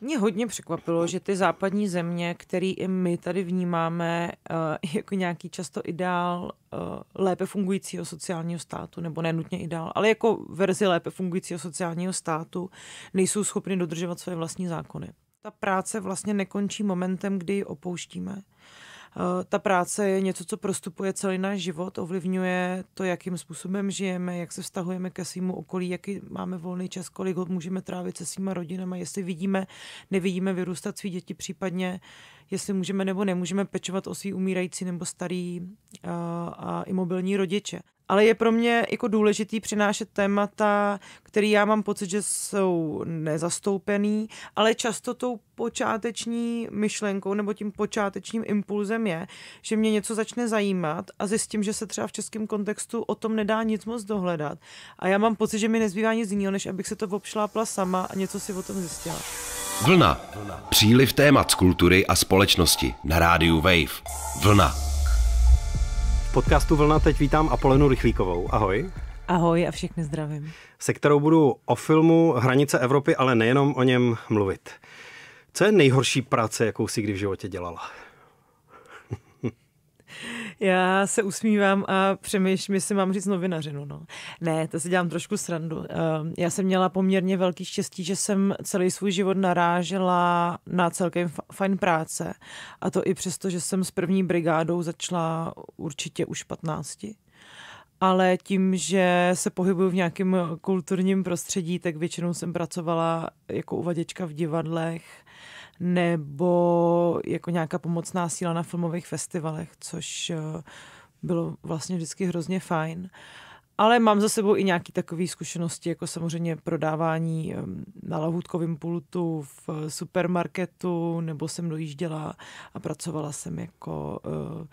Mě hodně překvapilo, že ty západní země, který i my tady vnímáme eh, jako nějaký často ideál eh, lépe fungujícího sociálního státu, nebo nenutně ideál, ale jako verzi lépe fungujícího sociálního státu, nejsou schopny dodržovat své vlastní zákony. Ta práce vlastně nekončí momentem, kdy ji opouštíme Eh, ta práce je něco, co prostupuje celý náš život, ovlivňuje to, jakým způsobem žijeme, jak se vztahujeme ke svým okolí, jaký máme volný čas, kolik ho můžeme trávit se svýma rodinama, jestli vidíme, nevidíme vyrůstat svý děti, případně jestli můžeme nebo nemůžeme pečovat o svý umírající nebo starý eh, a, a imobilní rodiče. Ale je pro mě jako důležitý přinášet témata, které já mám pocit, že jsou nezastoupený, ale často tou počáteční myšlenkou nebo tím počátečním impulzem je, že mě něco začne zajímat a zjistím, že se třeba v českém kontextu o tom nedá nic moc dohledat. A já mám pocit, že mi nezbývá nic jiného, než abych se to obšlápla sama a něco si o tom zjistila. Vlna. Příliv témat z kultury a společnosti společnosti na rádiu Wave. Vlna. V podcastu Vlna teď vítám Apolenu Rychlíkovou. Ahoj. Ahoj a všechny zdravím. Se kterou budu o filmu Hranice Evropy, ale nejenom o něm mluvit. Co je nejhorší práce, jakou si kdy v životě dělala? Já se usmívám a přemýšlím, jestli mám říct novinařinu. No. Ne, to si dělám trošku srandu. Ehm, já jsem měla poměrně velký štěstí, že jsem celý svůj život narážela na celkem fajn práce. A to i přesto, že jsem s první brigádou začala určitě už 15 ale tím, že se pohybuju v nějakém kulturním prostředí, tak většinou jsem pracovala jako uvaděčka v divadlech, nebo jako nějaká pomocná síla na filmových festivalech, což eh, bylo vlastně vždycky hrozně fajn. Ale mám za sebou i nějaké takové zkušenosti, jako samozřejmě prodávání na lahůdkovém pultu v supermarketu, nebo jsem dojížděla a pracovala jsem jako eh,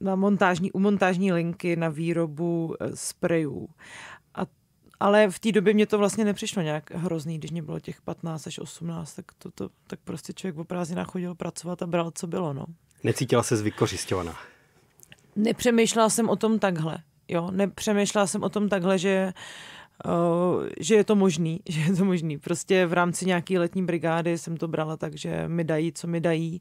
na montážní, u montážní linky na výrobu eh, sprejů ale v té době mě to vlastně nepřišlo nějak hrozný, když mě bylo těch 15 až 18, tak, to, to, tak prostě člověk o prázdninách chodil pracovat a bral, co bylo. No. Necítila se vykořišťovaná? Nepřemýšlela jsem o tom takhle. Jo, nepřemýšlela jsem o tom takhle, že uh, Eh, že je to možný, že je to možný. Prostě v rámci nějaké letní brigády jsem to brala tak, že mi dají, co mi dají.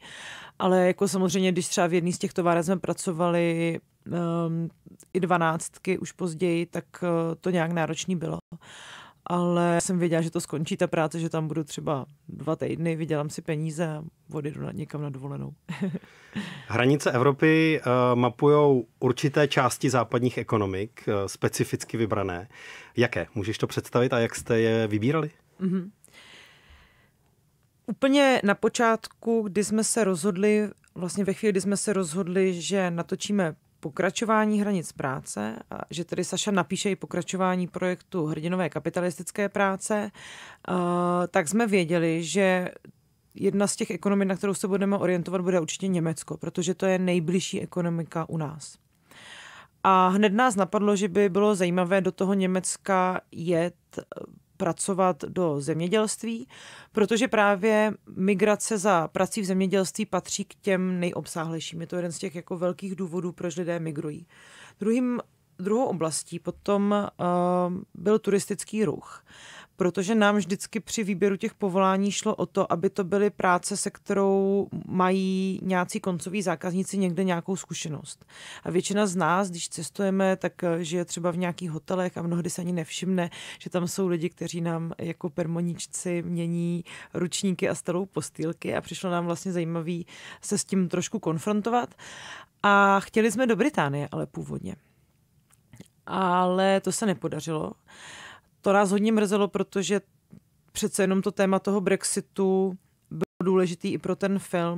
Ale jako samozřejmě, když třeba v jedné z těch továren jsme pracovali um, i dvanáctky už později, tak uh, to nějak náročný bylo ale jsem věděla, že to skončí ta práce, že tam budu třeba dva týdny, vydělám si peníze a odjedu na, někam na dovolenou. Hranice Evropy uh, eh, mapují určité části západních ekonomik, uh, specificky vybrané. Jaké? Můžeš to představit a jak jste je vybírali? Mm-hmm. Úplně na počátku, kdy jsme se rozhodli, vlastně ve chvíli, kdy jsme se rozhodli, že natočíme pokračování hranic práce, že tedy Saša napíše i pokračování projektu Hrdinové kapitalistické práce, tak jsme věděli, že jedna z těch ekonomik, na kterou se budeme orientovat, bude určitě Německo, protože to je nejbližší ekonomika u nás. A hned nás napadlo, že by bylo zajímavé do toho Německa jet pracovat do zemědělství, protože právě migrace za prací v zemědělství patří k těm nejobsáhlejším. Je to jeden z těch jako velkých důvodů, proč lidé migrují. Druhým, druhou oblastí potom uh, byl turistický ruch protože nám vždycky při výběru těch povolání šlo o to, aby to byly práce, se kterou mají nějací koncoví zákazníci někde nějakou zkušenost. A většina z nás, když cestujeme, tak eh, žije třeba v nějakých hotelech a mnohdy se ani nevšimne, že tam jsou lidi, kteří nám jako permoničci mění ručníky a starou postýlky a přišlo nám vlastně zajímavý se s tím trošku konfrontovat. A chtěli jsme do Británie, ale původně. Ale to se nepodařilo. To nás hodně mrzelo, protože přece jenom to téma toho Brexitu bylo důležitý i pro ten film.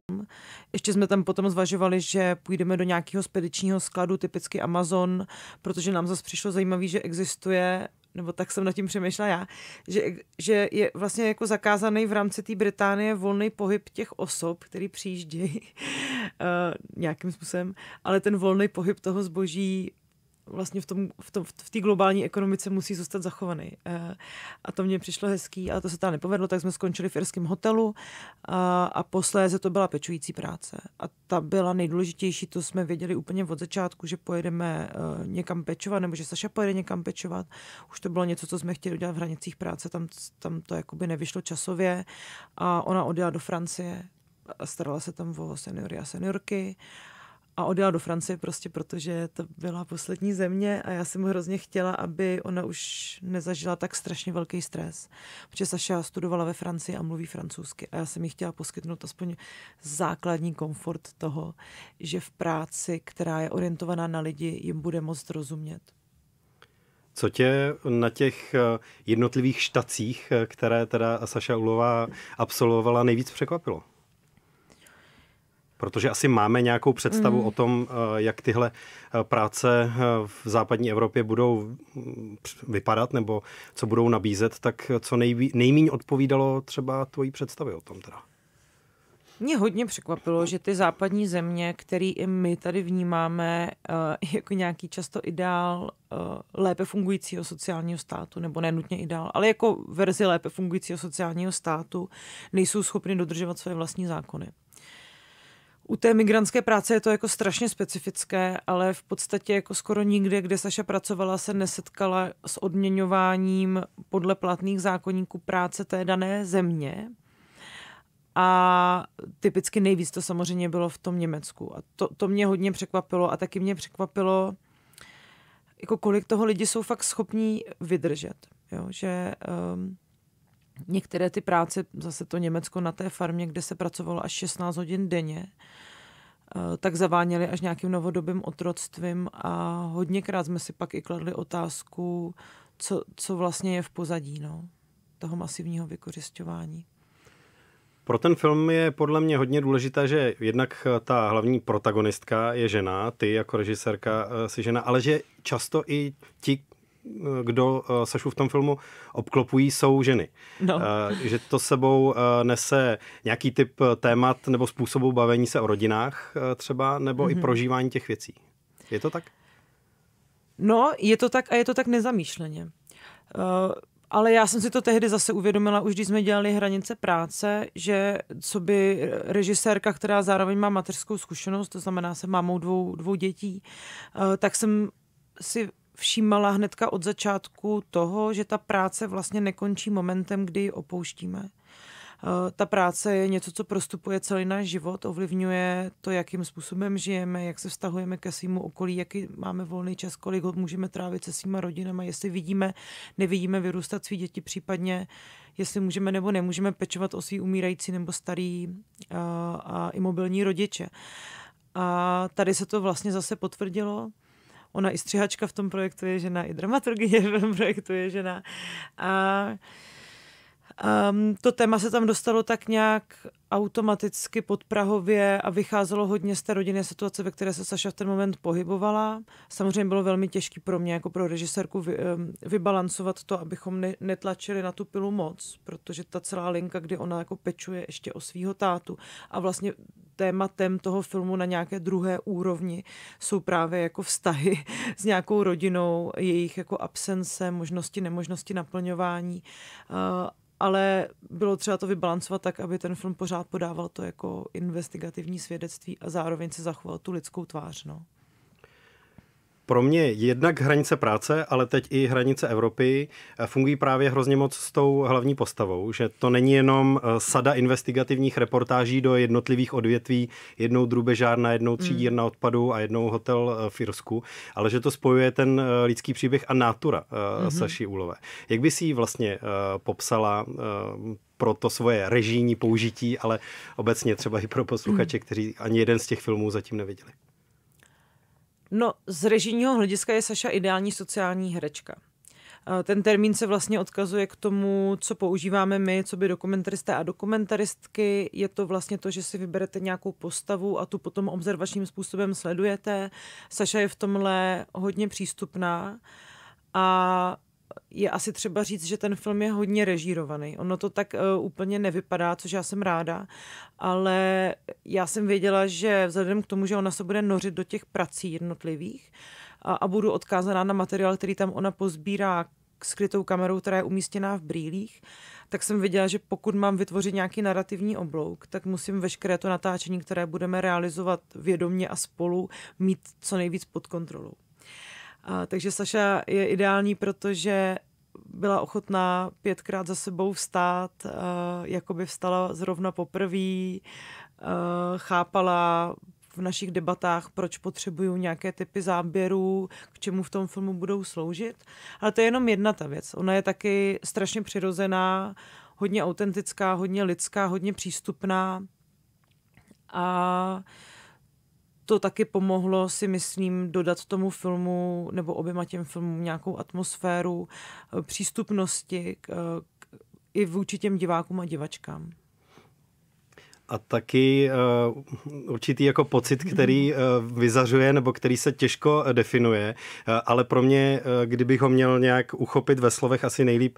Ještě jsme tam potom zvažovali, že půjdeme do nějakého spedičního skladu, typicky Amazon, protože nám zase přišlo zajímavé, že existuje nebo tak jsem nad tím přemýšlela já, že, že je vlastně jako zakázaný v rámci té Británie volný pohyb těch osob, který přijíždějí uh, nějakým způsobem, ale ten volný pohyb toho zboží vlastně v té v tom, v té globální ekonomice musí zůstat zachovaný. Eh, a to mně přišlo hezký, ale to se tam nepovedlo, tak jsme skončili v irském hotelu a, eh, a posléze to byla pečující práce. A ta byla nejdůležitější, to jsme věděli úplně od začátku, že pojedeme eh, někam pečovat, nebo že Saša pojede někam pečovat. Už to bylo něco, co jsme chtěli udělat v hranicích práce, tam, tam to jakoby nevyšlo časově a ona odjela do Francie, starala se tam o seniory a seniorky a odjela do Francie prostě, protože to byla poslední země a já jsem hrozně chtěla, aby ona už nezažila tak strašně velký stres, protože Saša studovala ve Francii a mluví francouzsky a já jsem jí chtěla poskytnout aspoň základní komfort toho, že v práci, která je orientovaná na lidi, jim bude moct rozumět. Co tě na těch eh, jednotlivých štacích, eh, které teda Saša Ulová absolvovala, nejvíc překvapilo? Protože asi máme nějakou představu mm. o tom, eh, jak tyhle eh, práce eh, v západní Evropě budou mm, vypadat nebo co budou nabízet, tak co nejméně odpovídalo třeba tvojí představě o tom teda. Mě hodně překvapilo, že ty západní země, který i my tady vnímáme jako nějaký často ideál lépe fungujícího sociálního státu, nebo nenutně ideál, ale jako verzi lépe fungujícího sociálního státu, nejsou schopny dodržovat své vlastní zákony u té migrantské práce je to jako strašně specifické, ale v podstatě jako skoro nikde, kde Saša pracovala, se nesetkala s odměňováním podle platných zákonníků práce té dané země. A typicky nejvíc to samozřejmě bylo v tom Německu. A to, to mě hodně překvapilo a taky mě překvapilo, jako kolik toho lidi jsou fakt schopní vydržet. Jo? Že um, některé ty práce, zase to Německo na té farmě, kde se pracovalo až 16 hodin denně, eh, tak zaváněly až nějakým novodobým otroctvím a hodněkrát jsme si pak i kladli otázku, co, co vlastně je v pozadí no, toho masivního vykořišťování. Pro ten film je podle mě hodně důležité, že jednak ta hlavní protagonistka je žena, ty jako režisérka eh, si žena, ale že často i ti kdo eh, Sašu v tom filmu obklopují, jsou ženy. No. Eh, že to sebou eh, nese nějaký typ témat nebo způsobu bavení se o rodinách třeba, nebo mm-hmm. i mhm. prožívání těch věcí. Je to tak? No, je to tak a je to tak nezamýšleně. Uh, ale já jsem si to tehdy zase uvědomila, už když jsme dělali hranice práce, že co by režisérka, která zároveň má mateřskou zkušenost, to znamená se mámou dvou, dvou dětí, uh, tak jsem si všímala hnedka od začátku toho, že ta práce vlastně nekončí momentem, kdy ji opouštíme. Eh, ta práce je něco, co prostupuje celý náš život, ovlivňuje to, jakým způsobem žijeme, jak se vztahujeme ke svýmu okolí, jaký máme volný čas, kolik ho můžeme trávit se svýma rodinama, jestli vidíme, nevidíme vyrůstat svý děti, případně jestli můžeme nebo nemůžeme pečovat o svý umírající nebo starý eh, a, a imobilní rodiče. A tady se to vlastně zase potvrdilo ona i střihačka v tom projektu je žena, i dramaturgie v tom projektu je žena. A Um, to téma se tam dostalo tak nějak automaticky pod Prahově a vycházelo hodně z té rodinné situace, ve které se Saša v ten moment pohybovala. Samozřejmě bylo velmi těžké pro mě jako pro režisérku vy, um, vybalancovat to, abychom ne, netlačili na tu pilu moc, protože ta celá linka, kdy ona jako pečuje ještě o svého tátu a vlastně tématem toho filmu na nějaké druhé úrovni jsou právě jako vztahy s nějakou rodinou, jejich jako absence, možnosti, nemožnosti naplňování uh, ale bylo třeba to vybalancovat tak, aby ten film pořád podával to jako investigativní svědectví a zároveň se zachoval tu lidskou tvář. No pro mě jednak hranice práce, ale teď i hranice Evropy eh, fungují právě hrozně moc s tou hlavní postavou, že to není jenom eh, sada investigativních reportáží do jednotlivých odvětví, jednou drubežárna, jednou hmm. třídírna odpadu a jednou hotel eh, v Irsku, ale že to spojuje ten lidský příběh a nátura mm-hmm. Saši Úlové. Jak by si ji vlastně popsala pro to svoje režijní použití, ale obecně třeba i pro posluchače, hmm. kteří ani jeden z těch filmů zatím neviděli. No, z režijního hlediska je Saša ideální sociální herečka. Ten termín se vlastně odkazuje k tomu, co používáme my, co by dokumentaristé a dokumentaristky. Je to vlastně to, že si vyberete nějakou postavu a tu potom observačním způsobem sledujete. Saša je v tomhle hodně přístupná a je asi třeba říct, že ten film je hodně režírovaný. Ono to tak uh, úplně nevypadá, což já jsem ráda, ale já jsem věděla, že vzhledem k tomu, že ona se bude nořit do těch prací jednotlivých a, a budu odkázaná na materiál, který tam ona pozbírá skrytou kamerou, která je umístěná v brýlích, tak jsem viděla, že pokud mám vytvořit nějaký narrativní oblouk, tak musím veškeré to natáčení, které budeme realizovat vědomně a spolu, mít co nejvíc pod kontrolou. A, takže Saša je ideální, protože byla ochotná pětkrát za sebou vstát, uh, jako by vstala zrovna poprvé, uh, chápala v našich debatách, proč potřebuju nějaké typy záběrů, k čemu v tom filmu budou sloužit. Ale to je jenom jedna ta věc. Ona je taky strašně přirozená, hodně autentická, hodně lidská, hodně přístupná. A uh, to taky pomohlo, si myslím, dodat tomu filmu nebo oběma těm filmům nějakou atmosféru eh, přístupnosti k, eh, k, i vůči těm divákům a divačkám a taky eh, určitý jako pocit, který eh, vyzařuje nebo který se těžko eh, definuje, ale pro mě, kdybych ho měl nějak uchopit ve slovech, asi nejlíp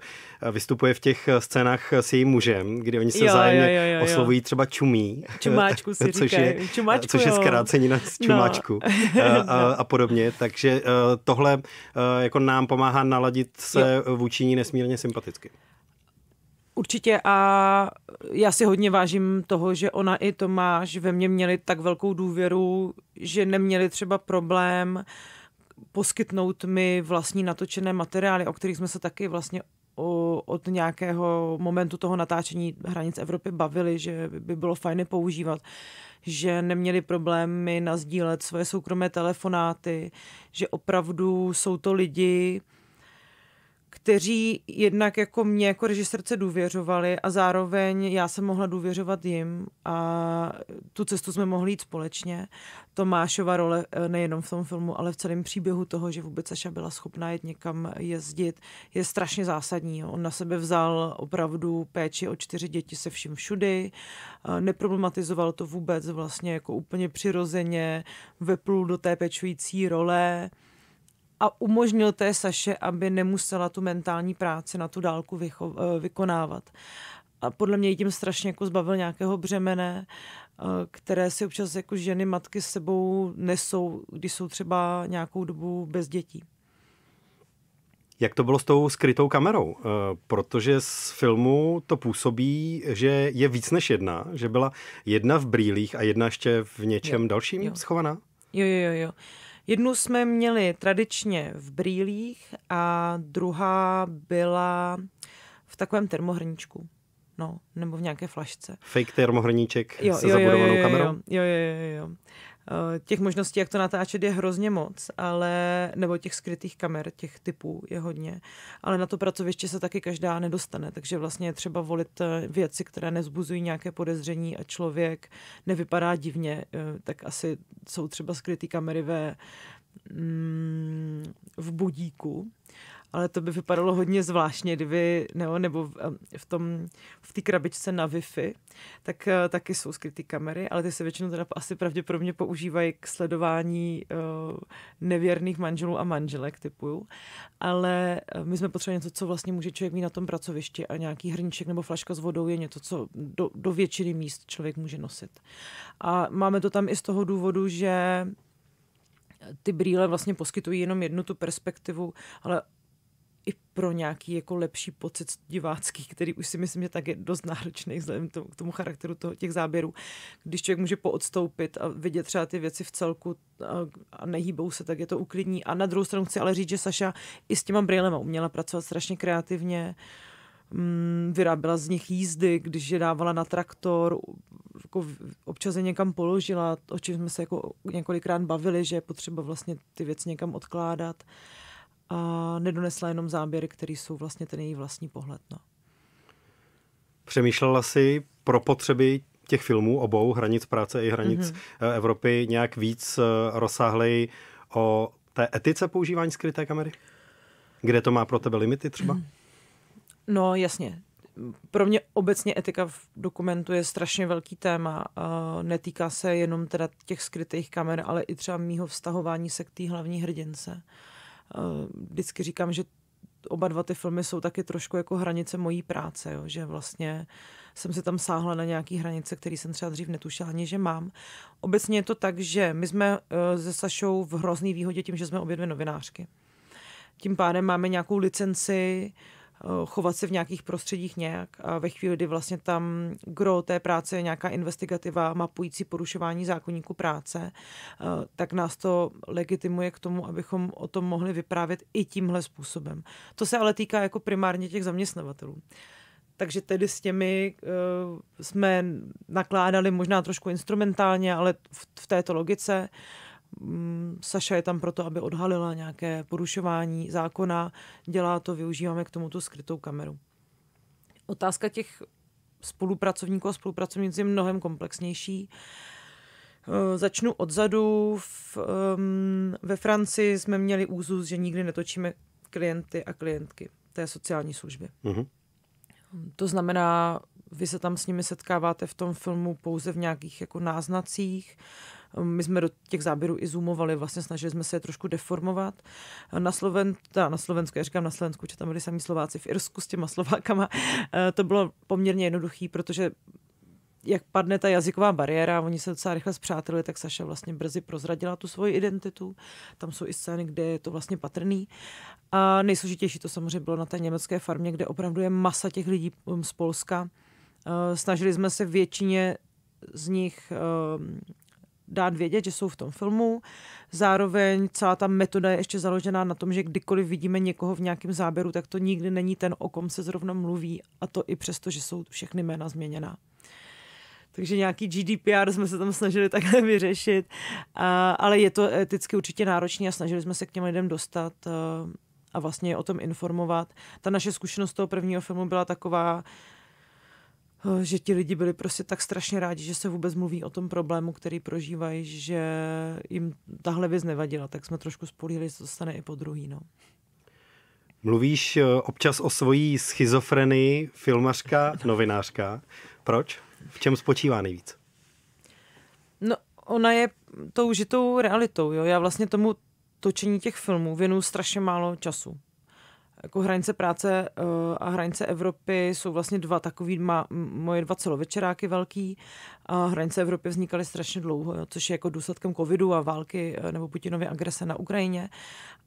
vystupuje v těch scénách s jejím mužem, kdy oni se jo, vzájemně oslovují třeba čumí. Čumáčku si což Je, čumáčku, což je zkrácení na no. čumáčku no. a, a podobně. Takže tohle jako nám pomáhá naladit se jo. vůči ní nesmírně sympaticky. Určitě a já si hodně vážím toho, že ona i Tomáš ve mně měli tak velkou důvěru, že neměli třeba problém poskytnout mi vlastní natočené materiály, o kterých jsme se taky vlastně o, od nějakého momentu toho natáčení hranic Evropy bavili, že by bylo fajn používat, že neměli problémy nazdílet své soukromé telefonáty, že opravdu jsou to lidi, kteří jednak jako mě jako režisérce důvěřovali a zároveň já jsem mohla důvěřovat jim a tu cestu jsme mohli jít společně. Tomášova role eh, nejenom v tom filmu, ale v celém příběhu toho, že vůbec Saša byla schopná jít někam jezdit, je strašně zásadní. On na sebe vzal opravdu péči o čtyři děti se vším všudy, eh, neproblematizoval to vůbec, vlastně jako úplně přirozeně veplul do té pečující role a umožnil té Saše, aby nemusela tu mentální práci na tu dálku vycho, eh, vykonávat. A podle mě tím strašně jako zbavil nějakého břemene, eh, které si občas jako ženy, matky s sebou nesou, když jsou třeba nějakou dobu bez dětí. Jak to bylo s tou skrytou kamerou? Eh, protože z filmu to působí, že je víc než jedna, že byla jedna v brýlích a jedna ještě v něčem jo, dalším jo. schovaná? Jo, jo, jo. jo. Jednu jsme měli tradičně v brýlích a druhá byla v takovém termohrničku. No, nebo v nějaké flašce. Fake termohrníček jo, se jo, zabudovanou jo, jo, kamerou? jo, jo, jo. jo. Eh, těch možností, jak to natáčet, je hrozně moc, ale nebo těch skrytých kamer, těch typů je hodně, ale na to pracoviště se taky každá nedostane, takže vlastně je třeba volit eh, věci, které nezbuzují nějaké podezření a člověk nevypadá divně, eh, tak asi jsou třeba skryté kamery ve, mm, v budíku ale to by vypadalo hodně zvláštně, kdyby, nebo, nebo v tom, v té krabičce na Wi-Fi, tak eh, taky jsou skryté kamery, ale ty se většinou teda asi pravděpodobně používají k sledování uh, nevěrných manželů a manželek, typu. Ale eh, my jsme potřebovali něco, co vlastně může člověk mít na tom pracovišti a nějaký hrníček nebo flaška s vodou je něco, co do, do většiny míst člověk může nosit. A máme to tam i z toho důvodu, že ty brýle vlastně poskytují jenom jednu tu perspektivu, ale i pro nějaký jako lepší pocit divácký, který už si myslím, že tak je dost náročný vzhledem to, k tomu charakteru toho, těch záběrů. Když člověk může poodstoupit a vidět třeba ty věci v celku a, a nehýbou se, tak je to uklidní. A na druhou stranu chci ale říct, že Saša i s těma brýlema uměla pracovat strašně kreativně. Mm, vyráběla z nich jízdy, když je dávala na traktor, jako občas je někam položila, o čem jsme se jako několikrát bavili, že je potřeba vlastně ty věci někam odkládat. Uh, a nedonesla jenom záběry, které jsou vlastně ten její vlastní pohled. No. Přemýšlela si pro potřeby těch filmů obou, hranic práce i hranic mm-hmm. Evropy, nějak víc eh, rozsáhlej o té etice používání skryté kamery? Kde to má pro tebe limity třeba? No jasně. Pro mě obecně etika v dokumentu je strašně velký téma. Netýká se jenom teda těch skrytých kamer, ale i třeba mýho vztahování se k té hlavní hrdince. Uh, Eh, vždycky říkám, že oba dva ty filmy jsou taky trošku jako hranice mojí práce, jo? že vlastně jsem se tam sáhla na nějaké hranice, které jsem třeba dřív netušila ani, že mám. Obecně je to tak, že my jsme eh, se Sašou v hrozný výhodě tím, že jsme obě dvě novinářky. Tím pádem máme nějakou licenci uh, Eh, chovat se v nějakých prostředích nějak a ve chvíli, kdy vlastně tam gro té práce je nějaká investigativa mapující porušování zákonníku práce, eh, tak nás to legitimuje k tomu, abychom o tom mohli vyprávět i tímhle způsobem. To se ale týká jako primárně těch zaměstnavatelů. Takže tedy s těmi uh, jsme nakládali možná trošku instrumentálně, ale v, v této logice. Uh, Mm, Saša je tam proto, aby odhalila nějaké porušování zákona, dělá to, využíváme k tomu tu skrytou kameru. Otázka těch spolupracovníků a spolupracovníků je mnohem komplexnější. Eh, začnu odzadu. V, um, ve Francii jsme měli úzus, že nikdy netočíme klienty a klientky té sociální služby. Mm-hmm. To znamená, vy se tam s nimi setkáváte v tom filmu pouze v nějakých jako náznacích. Uh, Ehm, my jsme do těch záběrů i zoomovali, vlastně snažili jsme se je trošku deformovat. Ehm, na, Sloven, ta, na Slovensku, já říkám na Slovensku, že tam byli sami Slováci, v Irsku s těma Slovákama, ehm, to bylo poměrně jednoduché, protože jak padne ta jazyková bariéra, oni se docela rychle zpřátelili, tak Saša vlastně brzy prozradila tu svoji identitu. Tam jsou i scény, kde je to vlastně patrný. A nejsložitější to samozřejmě bylo na té německé farmě, kde opravdu je masa těch lidí z Polska. Snažili jsme se většině z nich dát vědět, že jsou v tom filmu. Zároveň celá ta metoda je ještě založená na tom, že kdykoliv vidíme někoho v nějakém záběru, tak to nikdy není ten, o kom se zrovna mluví a to i přesto, že jsou všechny jména změněná. Takže nějaký GDPR jsme se tam snažili takhle vyřešit, a, ale je to eticky určitě náročné a snažili jsme se k těm lidem dostat eh, a vlastně je o tom informovat. Ta naše zkušenost toho prvního filmu byla taková, Eh, že ti lidi byli prostě tak strašně rádi, že se vůbec mluví o tom problému, který prožívají, že jim tahle věc nevadila, tak jsme trošku spolíhli, že to stane i po druhý. No. Mluvíš eh, občas o svojí schizofrenii, filmařka, novinářka. Proč? V čem spočívá nejvíc? No, ona je tou žitou realitou. Jo? Já vlastně tomu točení těch filmů věnuju strašně málo času jako hranice práce eh, a hranice Evropy jsou vlastně dva takový, má, moje dva celovečeráky velký a hranice Evropy vznikaly strašně dlouho, jo, což je jako důsledkem covidu a války eh, nebo Putinovy agrese na Ukrajině,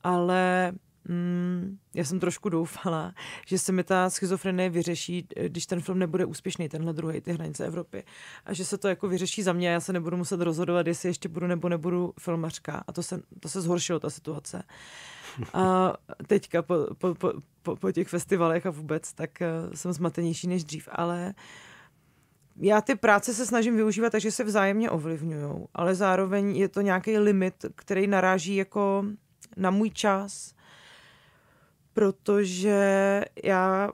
ale Mm, já jsem trošku doufala, že se mi ta schizofrenie vyřeší, eh, když ten film nebude úspěšný, tenhle druhý, ty hranice Evropy. A že se to jako vyřeší za mě, a já se nebudu muset rozhodovat, jestli ještě budu nebo nebudu filmařka. A to se, to se zhoršilo, ta situace. Uh, a teďka po, po, po, po, těch festivalech a vůbec, tak eh, jsem zmatenější než dřív, ale já ty práce se snažím využívat, takže se vzájemně ovlivňují, ale zároveň je to nějaký limit, který naráží jako na můj čas, protože já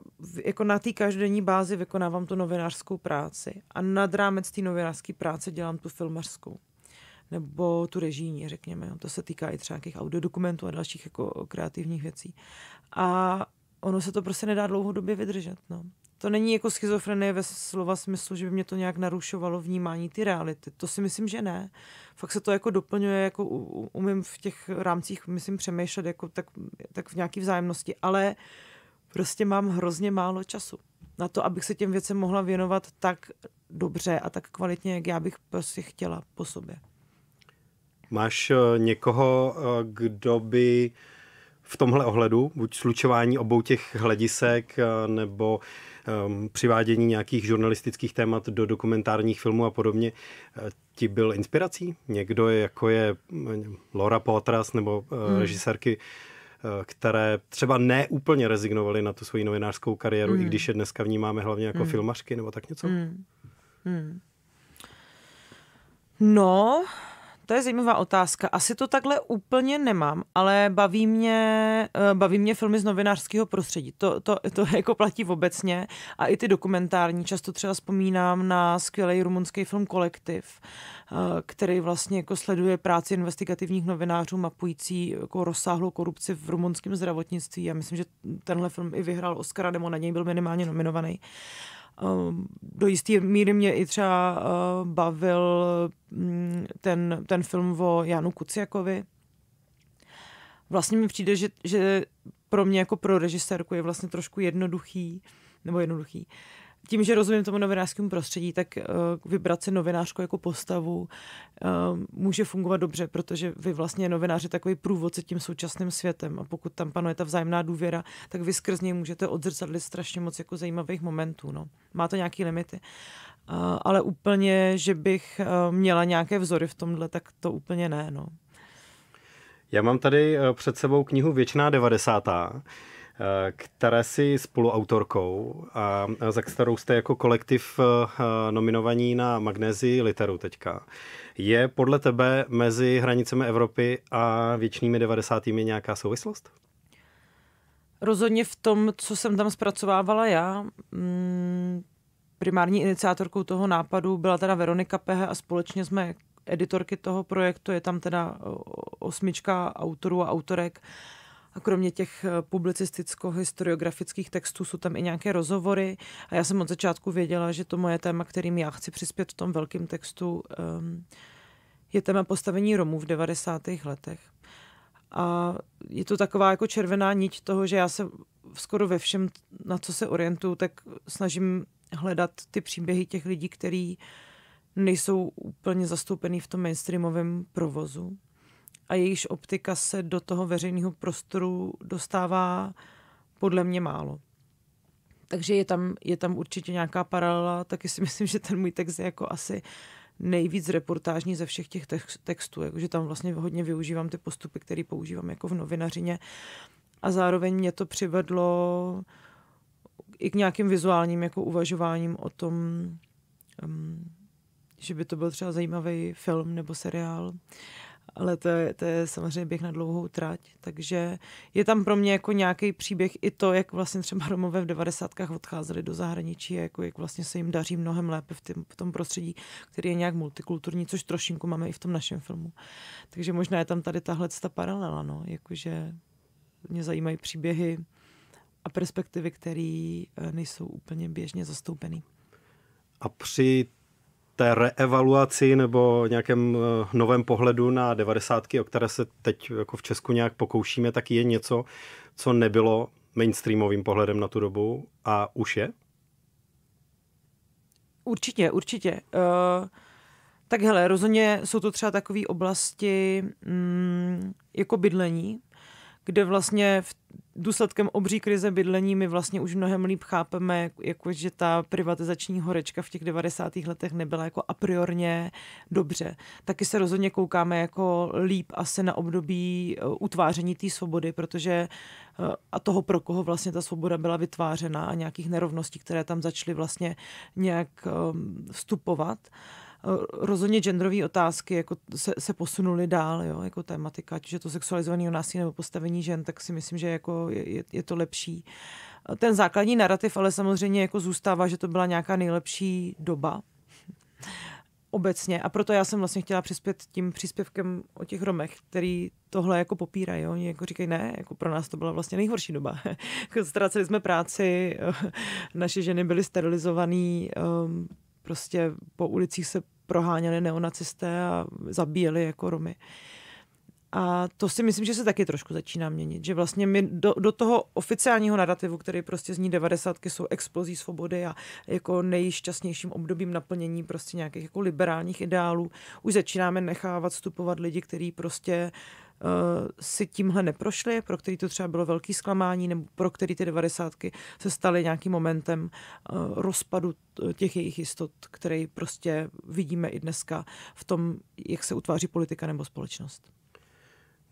jako na té každodenní bázi vykonávám tu novinářskou práci a nad rámec té novinářské práce dělám tu filmařskou nebo tu režijní, řekněme. To se týká i třeba nějakých audiodokumentů a dalších jako kreativních věcí. A ono se to prostě nedá dlouhodobě vydržet. No. To není jako schizofrenie ve slova smyslu, že by mě to nějak narušovalo vnímání ty reality. To si myslím, že ne. Fakt se to jako doplňuje, jako umím v těch rámcích, myslím, přemýšlet jako tak, tak v nějaký vzájemnosti, ale prostě mám hrozně málo času na to, abych se těm věcem mohla věnovat tak dobře a tak kvalitně, jak já bych prostě chtěla po sobě. Máš eh, někoho, eh, kdo by v tomhle ohledu, buď slučování obou těch hledisek eh, nebo um, přivádění nějakých žurnalistických témat do dokumentárních filmů a podobně, ti byl inspirací? Někdo je, jako je mm, Laura Potras nebo hmm. režisérky, které třeba neúplně rezignovaly na tu svoji novinářskou kariéru, hmm. i když je dneska vnímáme hlavně jako hmm. filmařky nebo tak něco? Hmm. Hmm. No, to je zajímavá otázka. Asi to takhle úplně nemám, ale baví mě, eh, baví mě filmy z novinářského prostředí. To, to, to jako platí obecně a i ty dokumentární. Často třeba vzpomínám na skvělý rumunský film Kolektiv, eh, který vlastně jako sleduje práci investigativních novinářů mapující jako rozsáhlou korupci v rumunském zdravotnictví. Já myslím, že tenhle film i vyhrál Oscara, nebo na něj byl minimálně nominovaný. Uh, Ehm, do jisté míry mě i třeba eh, bavil mm, ten, ten film o Janu Kuciakovi. Vlastně mi přijde, že, že pro mě jako pro režisérku je vlastně trošku jednoduchý, nebo jednoduchý, tím, že rozumím tomu novinářskému prostředí, tak uh, vybrat si novinářku jako postavu uh, může fungovat dobře, protože vy vlastně novináři takový průvodce tím současným světem a pokud tam panuje ta vzájemná důvěra, tak vy skrz něj můžete odzrcadlit strašně moc jako zajímavých momentů. No. Má to nějaké limity. Uh, ale úplně, že bych uh, měla nějaké vzory v tomhle, tak to úplně ne. No. Já mám tady před sebou knihu Věčná 90 které si spoluautorkou a za kterou jste jako kolektiv eh, nominovaní na Magnézi Literu teďka. Je podle tebe mezi hranicemi Evropy a věčnými 90. nějaká souvislost? Rozhodně v tom, co jsem tam zpracovávala já, mm, primární iniciátorkou toho nápadu byla teda Veronika Pehe a společně jsme editorky toho projektu, je tam teda eh, osmička autorů a autorek kromě těch eh, publicisticko-historiografických textů jsou tam i nějaké rozhovory a já jsem od začátku věděla, že to moje téma, kterým já chci přispět v tom velkém textu, ehm, je téma postavení Romů v 90. letech. A je to taková jako červená niť toho, že já se skoro ve všem, na co se orientuju, tak snažím hledat ty příběhy těch lidí, který nejsou úplně zastoupený v tom mainstreamovém provozu a jejíž optika se do toho veřejného prostoru dostává podle mě málo. Takže je tam, je tam určitě nějaká paralela, taky si myslím, že ten můj text je jako asi nejvíc reportážní ze všech těch textů, jakože tam vlastně hodně využívám ty postupy, které používám jako v novinařině a zároveň mě to přivedlo i k nějakým vizuálním jako uvažováním o tom, um, že by to byl třeba zajímavý film nebo seriál. Uh, ale to je, to je samozřejmě běh na dlouhou trať, takže je tam pro mě jako nějaký příběh i to, jak vlastně třeba Romové v devadesátkách odcházeli do zahraničí, jako jak vlastně se jim daří mnohem lépe v, tým, v tom prostředí, který je nějak multikulturní, což trošinku máme i v tom našem filmu. Takže možná je tam tady tahle ta paralela, no, jakože mě zajímají příběhy a perspektivy, které eh, nejsou úplně běžně zastoupeny. A při té reevaluaci nebo nějakém eh, novém pohledu na devadesátky, o které se teď jako v Česku nějak pokoušíme, tak je něco, co nebylo mainstreamovým pohledem na tu dobu a už je? Určitě, určitě. Uh, tak hele, rozhodně jsou to třeba takové oblasti mm, jako bydlení, kde vlastně v důsledkem obří krize bydlení my vlastně už mnohem líp chápeme, jako, že ta privatizační horečka v těch 90. letech nebyla jako a priorně dobře. Taky se rozhodně koukáme jako líp asi na období e, utváření té svobody, protože e, a toho, pro koho vlastně ta svoboda byla vytvářena a nějakých nerovností, které tam začaly vlastně nějak e, vstupovat. Eh, rozhodně genderové otázky jako se, se posunuly dál, jo, jako tématika, ať je to sexualizovaný násilí nebo postavení žen, tak si myslím, že jako je, je to lepší. Eh, ten základní narrativ ale samozřejmě jako zůstává, že to byla nějaká nejlepší doba obecně. A proto já jsem vlastně chtěla přispět tím příspěvkem o těch Romech, který tohle jako popírají. Oni jako říkají, ne, jako pro nás to byla vlastně nejhorší doba. Jako ztráceli jsme práci, naše ženy byly sterilizované, ehm, prostě po ulicích se proháněli neonacisté a zabíjeli jako Romy. A to si myslím, že se taky trošku začíná měnit, že vlastně my do, do toho oficiálního narrativu, který prostě zní 90. jsou explozí svobody a jako nejšťastnějším obdobím naplnění prostě nějakých jako liberálních ideálů, už začínáme nechávat vstupovat lidi, kteří prostě uh, Eh, si tímhle neprošli, pro který to třeba bylo velký zklamání, nebo pro který ty devadesátky se staly nějakým momentem eh, rozpadu těch jejich jistot, který prostě vidíme i dneska v tom, jak se utváří politika nebo společnost.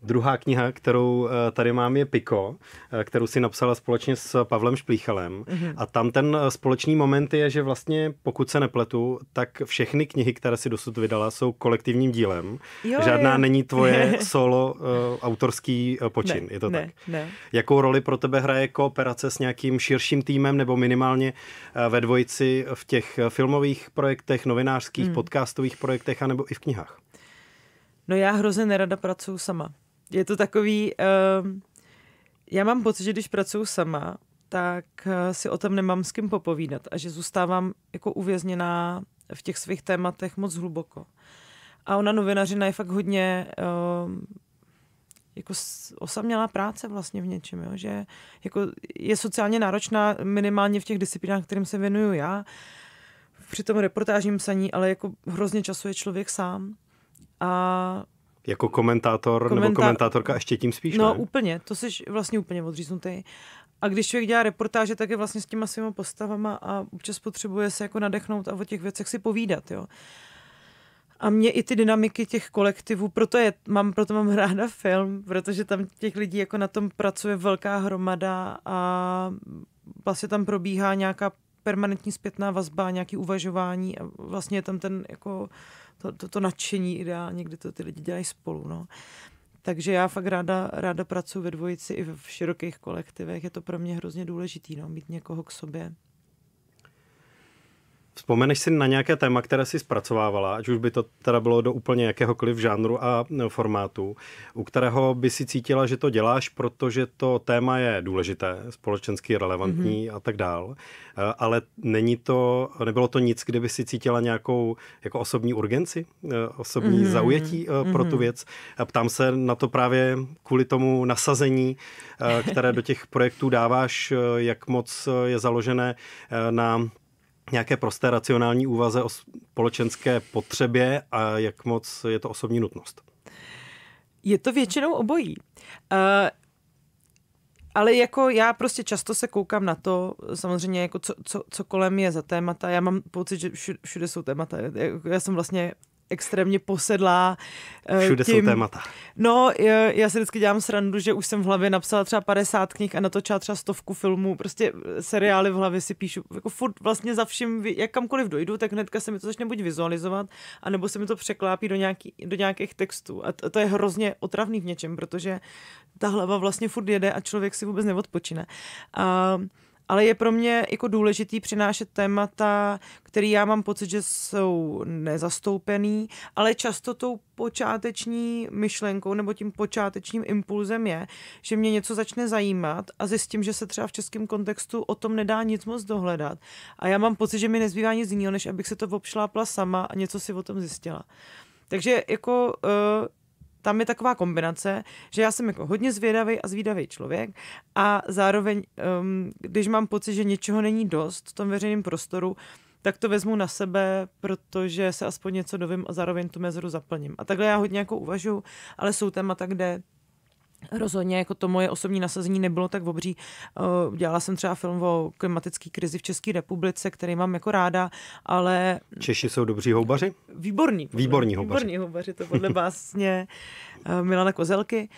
Druhá kniha, kterou eh, tady mám, je Piko, eh, kterou si napsala společně s Pavlem Šplíchalem. Mm-hmm. A tam ten eh, společný moment je, že vlastně, pokud se nepletu, tak všechny knihy, které si dosud vydala, jsou kolektivním dílem. Jo, Žádná jo. není tvoje solo uh, autorský počin. Ne, je to ne, tak? Ne. Jakou roli pro tebe hraje kooperace s nějakým širším týmem nebo minimálně ve dvojici v těch filmových projektech, novinářských, mm. podcastových projektech, anebo i v knihách? No já hrozně nerada pracuji sama je to takový, uh, já mám pocit, že když pracuju sama, tak eh, si o tom nemám s kým popovídat a že zůstávám jako uvězněná v těch svých tématech moc hluboko. A ona novinařina je fakt hodně uh, jako osamělá práce vlastně v něčem, jo? že jako je sociálně náročná minimálně v těch disciplinách, kterým se věnuju já, při tom reportážním psaní, ale jako hrozně času je člověk sám a jako komentátor Komentá... nebo komentátorka ještě tím spíš, No ne? úplně, to jsi vlastně úplně odříznutý. A když člověk dělá reportáže, tak je vlastně s těma svýma postavama a občas potřebuje se jako nadechnout a o těch věcech si povídat, jo. A mě i ty dynamiky těch kolektivů, proto, je, mám, proto mám ráda film, protože tam těch lidí jako na tom pracuje velká hromada a vlastně tam probíhá nějaká permanentní zpětná vazba, nějaký uvažování a vlastně je tam ten jako to, to, to nadšení ideálně, kdy to ty lidi dělají spolu. No. Takže já fakt ráda, ráda pracuji ve dvojici i v širokých kolektivech. Je to pro mě hrozně důležitý, no, mít někoho k sobě. Vzpomeneš si na nějaké téma, které si zpracovávala, ať už by to teda bylo do úplně jakéhokoliv žánru a formátu, u kterého by si cítila, že to děláš, protože to téma je důležité, společensky relevantní mm-hmm. a tak dál, eh, ale není to, nebylo to nic, kdyby si cítila nějakou jako osobní urgenci, eh, osobní mm-hmm. zaujetí mm-hmm. pro tu mhm. věc. Ptám se na to právě kvůli tomu nasazení, které do těch projektů dáváš, jak moc je založené na nějaké prosté racionální úvaze o společenské potřebě a jak moc je to osobní nutnost? Je to většinou obojí. Uh, ale jako já prostě často se koukám na to, samozřejmě jako co, co, co kolem je za témata. Já mám pocit, že všude, všude jsou témata. Já jsem vlastně extrémně posedlá. Eh, Všude tím, jsou témata. No, já si vždycky dělám srandu, že už jsem v hlavě napsala třeba 50 knih a natočila třeba stovku filmů, prostě eh, seriály v hlavě si píšu, jako furt vlastně za vším, jak kamkoliv dojdu, tak hnedka se mi to začne buď vizualizovat, anebo se mi to překlápí do, nějaký, do nějakých textů. A to, to je hrozně otravný v něčem, protože ta hlava vlastně furt jede a člověk si vůbec neodpočine. A uh, ale je pro mě jako důležitý přinášet témata, které já mám pocit, že jsou nezastoupený, ale často tou počáteční myšlenkou nebo tím počátečním impulzem je, že mě něco začne zajímat a zjistím, že se třeba v českém kontextu o tom nedá nic moc dohledat. A já mám pocit, že mi nezbývá nic jiného, než abych se to obšlápla sama a něco si o tom zjistila. Takže jako uh, tam je taková kombinace, že já jsem jako hodně zvědavý a zvídavý člověk a zároveň, um, když mám pocit, že něčeho není dost v tom veřejném prostoru, tak to vezmu na sebe, protože se aspoň něco dovím a zároveň tu mezeru zaplním. A takhle já hodně jako uvažu, ale jsou témata, kde Rozhodně jako to moje osobní nasazení nebylo tak obří. Eh, dělala jsem třeba film o klimatické krizi v České republice, který mám jako ráda, ale... Češi jsou dobří houbaři? Výborní. Podle, výborní houbaři. Výborní houbaři, to podle básně eh, Milana Kozelky.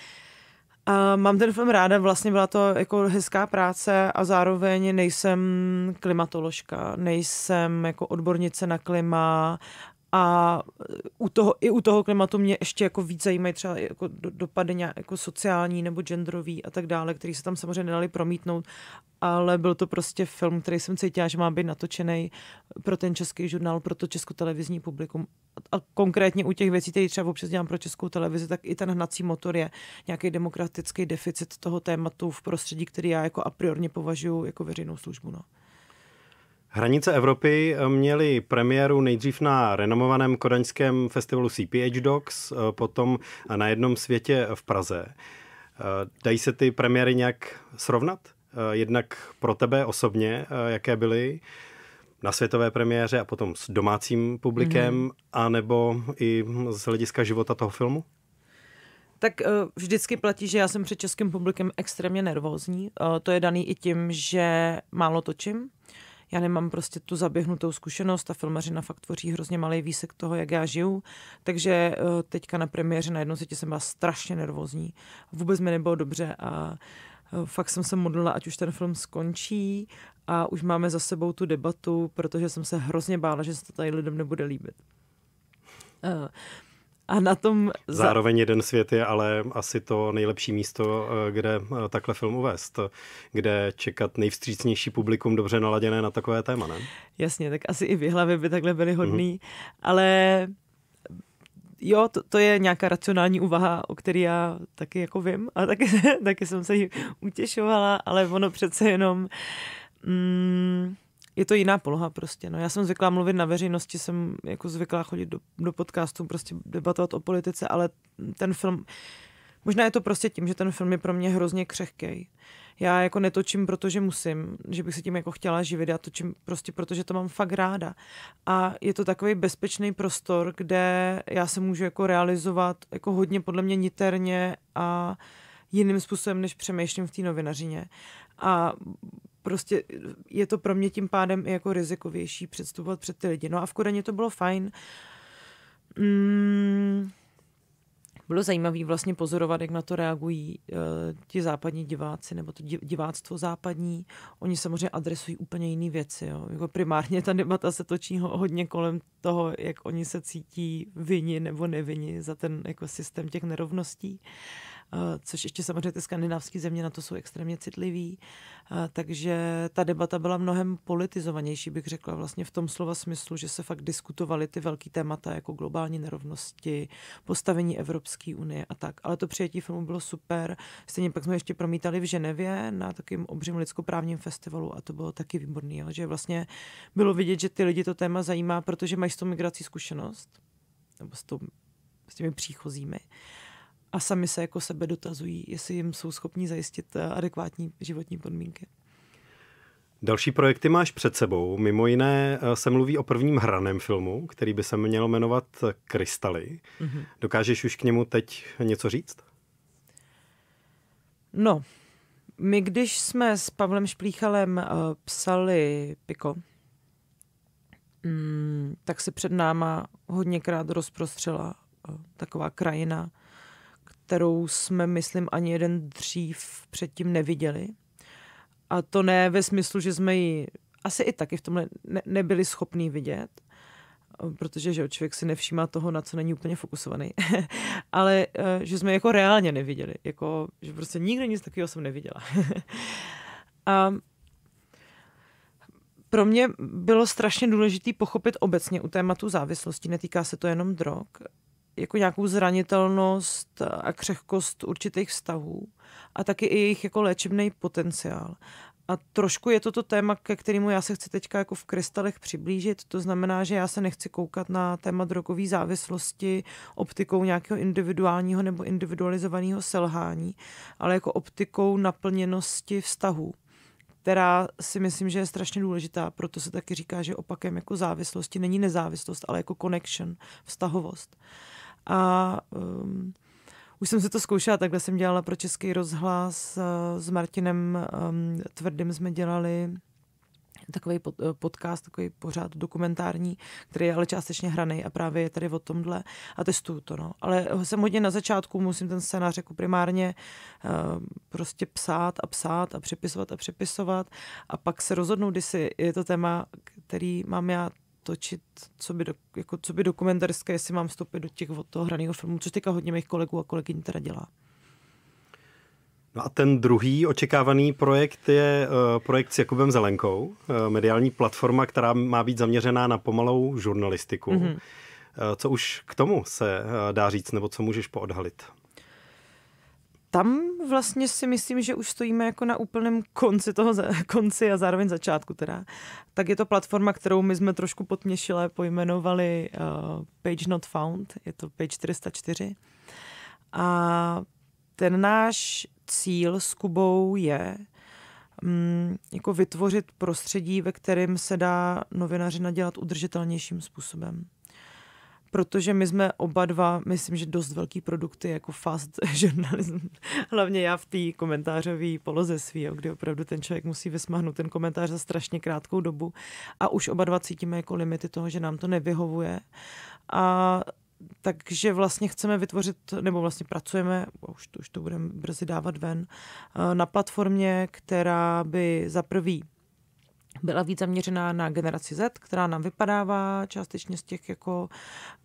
A mám ten film ráda, vlastně byla to jako hezká práce a zároveň nejsem klimatoložka, nejsem jako odbornice na klima a e, u toho, i u toho klimatu mě ještě jako víc zajímají třeba jako do, dopady nějak jako sociální nebo genderový a tak dále, který se tam samozřejmě nedali promítnout, ale byl to prostě film, který jsem cítila, že má být natočený pro ten český žurnál, pro to televizní publikum. A konkrétně u těch věcí, které třeba občas dělám pro českou televizi, tak i ten hnací motor je nějaký demokratický deficit toho tématu v prostředí, který já jako a priorně považuji jako veřejnou službu. No. Hranice Evropy eh, měly premiéru nejdřív na renomovaném kodaňském festivalu CPH Dogs, eh, potom na jednom světě v Praze. Eh, dají se ty premiéry nějak srovnat? Jednak pro tebe osobně, jaké byly na světové premiéře a potom s domácím publikem, mm-hmm. anebo i z hlediska života toho filmu? Tak vždycky platí, že já jsem před českým publikem extrémně nervózní. To je daný i tím, že málo točím já nemám prostě tu zaběhnutou zkušenost a filmařina fakt tvoří hrozně malý výsek toho, jak já žiju, takže eh, teďka na premiéře jednom světě jsem byla strašně nervózní. Vůbec mi nebylo dobře a eh, fakt jsem se modlila, ať už ten film skončí a už máme za sebou tu debatu, protože jsem se hrozně bála, že se to tady lidem nebude líbit. Uh, a na tom... Zároveň jeden svět je ale asi to nejlepší místo, eh, kde eh, takhle film uvést, kde čekat nejvstřícnější publikum dobře naladěné na takové téma, ne? Jasně, tak asi i vyhlavy by takhle byly mhm. hodný, mm-hmm. ale jo, to, to je nějaká racionální úvaha, o které já taky jako vím a taky, taky jsem se jí utěšovala, ale ono přece jenom... Mm, je to jiná poloha prostě. No, já jsem zvyklá mluvit na veřejnosti, jsem jako zvyklá chodit do, do podcastů, prostě debatovat o politice, ale ten film, možná je to prostě tím, že ten film je pro mě hrozně křehký. Já jako netočím, protože musím, že bych se tím jako chtěla živit, já točím prostě, protože to mám fakt ráda. A je to takový bezpečný prostor, kde já se můžu jako realizovat jako hodně podle mě niterně a jiným způsobem, než přemýšlím v té novinařině. A prostě je to pro mě tím pádem i jako rizikovější předstupovat před ty lidi. No a v Kodaně to bylo fajn. Mm, bylo zajímavé vlastně pozorovat, jak na to reagují uh, ti západní diváci nebo to diváctvo západní. Oni samozřejmě adresují úplně jiné věci. Jo. Jako primárně ta debata se točí ho, hodně kolem toho, jak oni se cítí vini nebo nevini za ten jako systém těch nerovností. Uh, Eh, což ještě samozřejmě ty skandinávské země na to jsou extrémně citlivý. Eh, takže ta debata byla mnohem politizovanější, bych řekla vlastně v tom slova smyslu, že se fakt diskutovaly ty velké témata jako globální nerovnosti, postavení Evropské unie a tak. Ale to přijetí filmu bylo super. Stejně pak jsme ještě promítali v Ženevě na takovým obřím lidskoprávním festivalu a to bylo taky výborný, jo? že vlastně bylo vidět, že ty lidi to téma zajímá, protože mají s tou migrací zkušenost, nebo s, tou, s těmi příchozími a sami se jako sebe dotazují, jestli jim jsou schopni zajistit eh, adekvátní životní podmínky. Další projekty máš před sebou. Mimo jiné eh, se mluví o prvním hraném filmu, který by se měl jmenovat Krystaly. Mm-hmm. Dokážeš už k němu teď něco říct? No, my když jsme s Pavlem Šplíchalem uh, psali Piko, mm, tak se před náma hodněkrát rozprostřela uh, taková krajina kterou jsme, myslím, ani jeden dřív předtím neviděli. A to ne ve smyslu, že jsme ji asi i taky v tomhle ne, nebyli schopní vidět, protože že člověk si nevšímá toho, na co není úplně fokusovaný, ale eh, že jsme jako reálně neviděli, jako, že prostě nikdy nic takového jsem neviděla. A pro mě bylo strašně důležité pochopit obecně u tématu závislosti, netýká se to jenom drog, jako nějakou zranitelnost a křehkost určitých vztahů a taky i jejich jako léčebný potenciál. A trošku je to to téma, ke kterému já se chci teďka jako v krystalech přiblížit. To znamená, že já se nechci koukat na téma drogové závislosti optikou nějakého individuálního nebo individualizovaného selhání, ale jako optikou naplněnosti vztahů která si myslím, že je strašně důležitá, proto se taky říká, že opakem jako závislosti není nezávislost, ale jako connection, vztahovost. Uh, a um, už jsem si to zkoušela, takhle jsem dělala pro Český rozhlas eh, s Martinem um, Tvrdým, jsme dělali takový pod, eh, podcast, takový pořád dokumentární, který je ale částečně hraný a právě je tady o tomhle a testuju to. No. Ale jsem hodně na začátku, musím ten scénář jako primárně uh, prostě psát a psát a přepisovat a přepisovat a pak se rozhodnu, když si je to téma, který mám já natočit, co by, do, jako, co by dokumentarské, jestli mám vstoupit do těch od toho hraného filmu, což teďka hodně mých kolegů a kolegyň teda dělá. No a ten druhý očekávaný projekt je uh, projekt s Jakubem Zelenkou, uh, mediální platforma, která má být zaměřená na pomalou žurnalistiku. Mm-hmm. Uh, co už k tomu se dá říct, nebo co můžeš poodhalit? tam vlastně si myslím, že už stojíme jako na úplném konci toho konci a zároveň začátku teda. Tak je to platforma, kterou my jsme trošku potměšile pojmenovali uh, Page Not Found, je to Page 404. A ten náš cíl s Kubou je um, jako vytvořit prostředí, ve kterém se dá novinařina dělat udržitelnějším způsobem protože my jsme oba dva, myslím, že dost velký produkty jako fast journalism. Hlavně já v té komentářové poloze svý, jo, kdy opravdu ten člověk musí vysmahnout ten komentář za strašně krátkou dobu a už oba dva cítíme jako limity toho, že nám to nevyhovuje. A takže vlastně chceme vytvořit, nebo vlastně pracujeme, už to, už to budeme brzy dávat ven, eh, na platformě, která by za prvý byla víc zaměřená na generaci Z, která nám vypadává částečně z těch jako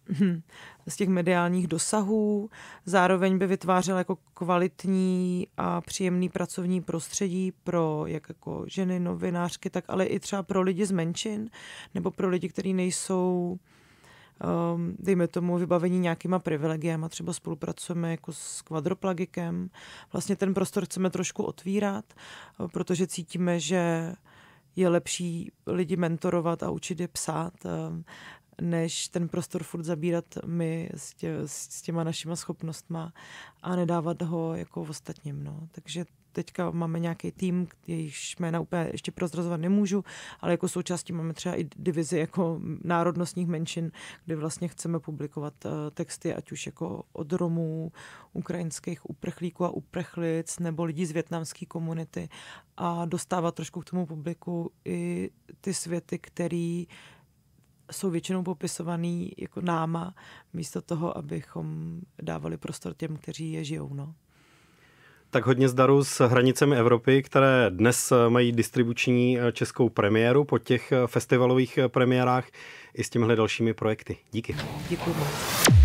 hm, z těch mediálních dosahů. Zároveň by vytvářela jako kvalitní a příjemný pracovní prostředí pro jak jako ženy, novinářky, tak ale i třeba pro lidi z menšin nebo pro lidi, kteří nejsou ehm, dejme tomu, vybavení nějakýma privilegiama, třeba spolupracujeme jako s kvadroplagikem. Vlastně ten prostor chceme trošku otvírat, protože cítíme, že je lepší lidi mentorovat a učit je psát, ehm, než ten prostor furt zabírat my s, tě, s těma našima schopnostma a nedávat ho jako ostatním. No. Takže teďka máme nějaký tým, jejich jména úplně ještě prozrazovat nemůžu, ale jako součástí máme třeba i divizi jako národnostních menšin, kde vlastně chceme publikovat eh, texty, ať už jako od Romů, ukrajinských uprchlíků a uprchlic, nebo lidí z větnamské komunity a dostávat trošku k tomu publiku i ty světy, který jsou většinou popisovaný jako náma, místo toho, abychom dávali prostor těm, kteří je žijou. No tak hodně zdaru s hranicemi Evropy, které dnes mají distribuční eh, českou premiéru po těch eh, festivalových eh, premiérách i s těmihle dalšími projekty. Díky. Děkuji